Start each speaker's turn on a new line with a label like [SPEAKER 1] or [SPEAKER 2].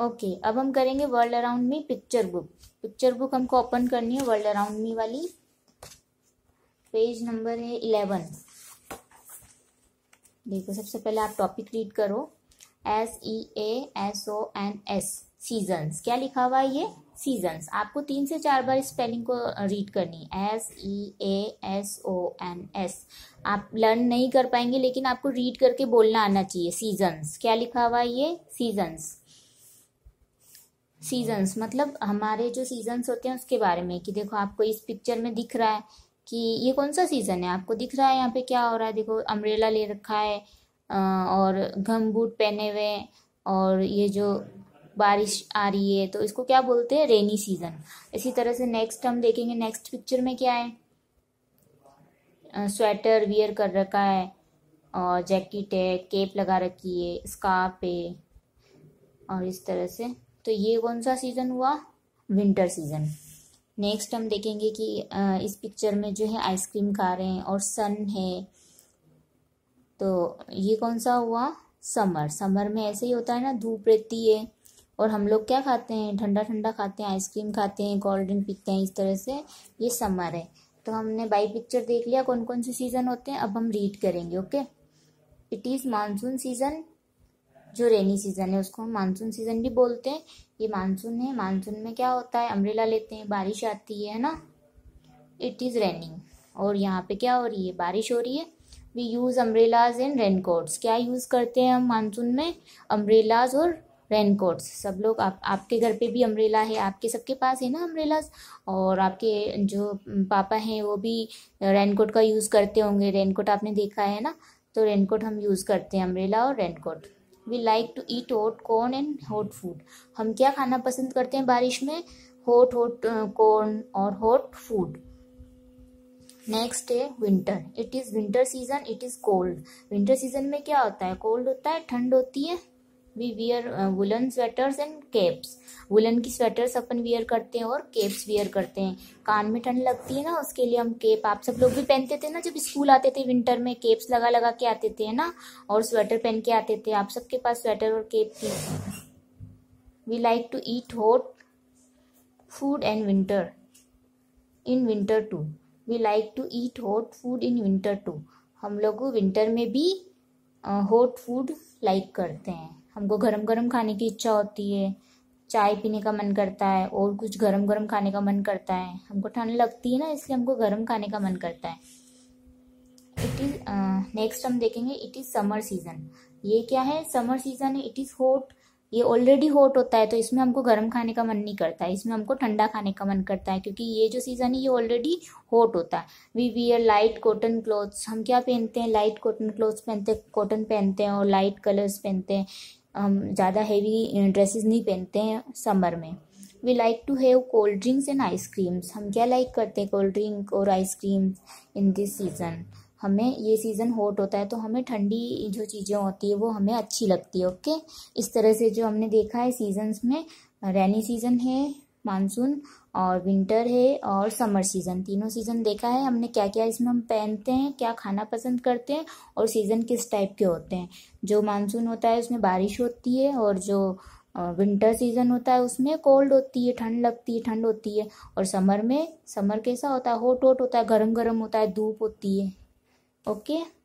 [SPEAKER 1] okay अब हम करेंगे world around me picture book picture book हमको ओपन करनी है वर्ल्ड अराउंड मी वाली पेज नंबर है इलेवन देखो सबसे पहले आप टॉपिक रीड करो S E A S O N S seasons क्या लिखा हुआ है ये सीजन्स आपको तीन से चार बार स्पेलिंग को रीड करनी S E A S O N S आप लर्न नहीं कर पाएंगे लेकिन आपको रीड करके बोलना आना चाहिए सीजन्स क्या लिखा हुआ है ये सीजन्स सीजन्स मतलब हमारे जो सीजन्स होते हैं उसके बारे में कि देखो आपको इस पिक्चर में दिख रहा है कि ये कौन सा सीज़न है आपको दिख रहा है यहाँ पे क्या हो रहा है देखो अम्ब्रेला ले रखा है और घम बूट पहने हुए हैं और ये जो बारिश आ रही है तो इसको क्या बोलते हैं रेनी सीज़न इसी तरह से नेक्स्ट हम देखेंगे नेक्स्ट पिक्चर में क्या है स्वेटर वियर कर रखा है और जैकेट है केप लगा रखी है स्कार्फ है और इस तरह से तो ये कौन सा सीज़न हुआ विंटर सीज़न नेक्स्ट हम देखेंगे कि इस पिक्चर में जो है आइसक्रीम खा रहे हैं और सन है तो ये कौन सा हुआ समर समर में ऐसे ही होता है ना धूप रहती है और हम लोग क्या खाते हैं ठंडा ठंडा खाते हैं आइसक्रीम खाते हैं कोल्ड ड्रिंक पीते हैं इस तरह से ये समर है तो हमने बाई पिक्चर देख लिया कौन कौन से सीज़न होते हैं अब हम रीड करेंगे okay it is monsoon season जो रेनी सीज़न है उसको हम मानसून सीज़न भी बोलते हैं ये मानसून है मानसून में क्या होता है अम्ब्रेला लेते हैं बारिश आती है ना इट इज़ रेनिंग और यहाँ पे क्या हो रही है बारिश हो रही है we use umbrellas and raincoats क्या यूज़ करते हैं हम मानसून में अम्ब्रेलाज और रेनकोट्स सब लोग आप आपके घर पे भी अम्ब्रेला है आपके सबके पास है ना अम्ब्रेलाज और आपके जो पापा हैं वो भी रेनकोट का यूज़ करते होंगे रेनकोट आपने देखा है ना तो रेनकोट हम यूज़ करते हैं अम्ब्रेला और raincoat we like to eat hot corn and hot food हम क्या खाना पसंद करते हैं बारिश में हॉट हॉट कॉर्न और हॉट फूड नेक्स्ट है winter it is winter season it is cold winter season में क्या होता है कोल्ड होता है ठंड होती है we wear woollen sweaters and caps woollen की स्वेटर्स अपन वियर करते हैं और केप्स वियर करते हैं कान में ठंड लगती है ना उसके लिए हम केप आप सब लोग भी पहनते थे ना जब स्कूल आते थे विंटर में केप्स लगा लगा के आते थे ना और स्वेटर पहन के आते थे आप सबके पास स्वेटर और केप थी we like to eat hot food and winter in winter too we like to eat hot food in winter too हम लोग विंटर में भी हॉट फूड लाइक करते हैं हमको गरम गरम खाने की इच्छा होती है चाय पीने का मन करता है और कुछ गरम गरम खाने का मन करता है हमको ठंड लगती है ना इसलिए हमको गरम खाने का मन करता है इट इज़ नेक्स्ट हम देखेंगे इट इज़ समर सीज़न ये क्या है समर सीज़न है इट इज़ हॉट ये ऑलरेडी हॉट होता है तो इसमें हमको गर्म खाने का मन नहीं करता है इसमें हमको ठंडा खाने का मन करता है क्योंकि ये जो सीज़न है ये ऑलरेडी हॉट होता है we are light cotton clothes हम क्या पहनते हैं लाइट कॉटन क्लोथ्स पहनते हैं कॉटन पहनते हैं और लाइट कलर्स पहनते हैं हम ज़्यादा हैवी ड्रेसेस नहीं पहनते हैं समर में we like to have cold drinks and ice creams हम क्या लाइक करते हैं कोल्ड ड्रिंक और आइसक्रीम इन दिस सीज़न हमें ये सीज़न हॉट होता है तो हमें ठंडी जो चीज़ें होती है वो हमें अच्छी लगती है ओके इस तरह से जो हमने देखा है सीजन्स में रेनी सीज़न है मानसून और विंटर है और समर सीज़न तीनों सीज़न देखा है हमने क्या क्या इसमें हम पहनते हैं क्या खाना पसंद करते हैं और सीज़न किस टाइप के होते हैं जो मानसून होता है उसमें बारिश होती है और जो विंटर सीज़न होता है उसमें कोल्ड होती है ठंड लगती है ठंड होती है और समर में समर कैसा होता है हॉट हॉट होता है गर्म गर्म होता है धूप होती है ओके